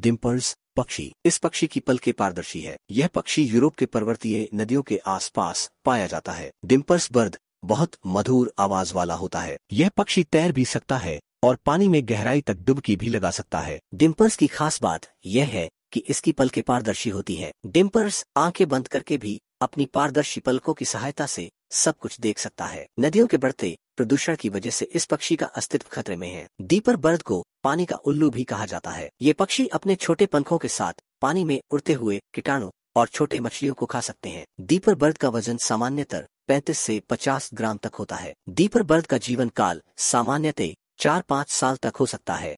डिम्पर्स पक्षी इस पक्षी की पल के पारदर्शी है यह पक्षी यूरोप के पर्वतीय नदियों के आसपास पाया जाता है डिम्पर्स बर्द बहुत मधुर आवाज वाला होता है यह पक्षी तैर भी सकता है और पानी में गहराई तक डुबकी भी लगा सकता है डिम्पर्स की खास बात यह है कि इसकी पल के पारदर्शी होती है डिम्पर्स आंखें बंद करके भी अपनी पारदर्शी पलकों की सहायता से सब कुछ देख सकता है नदियों के बढ़ते प्रदूषण की वजह से इस पक्षी का अस्तित्व खतरे में है दीपर बर्द को पानी का उल्लू भी कहा जाता है ये पक्षी अपने छोटे पंखों के साथ पानी में उड़ते हुए कीटाणु और छोटे मछलियों को खा सकते हैं दीपर बर्द का वजन सामान्यतर 35 से 50 ग्राम तक होता है दीपर बर्द का जीवन काल सामान्यतः चार पाँच साल तक हो सकता है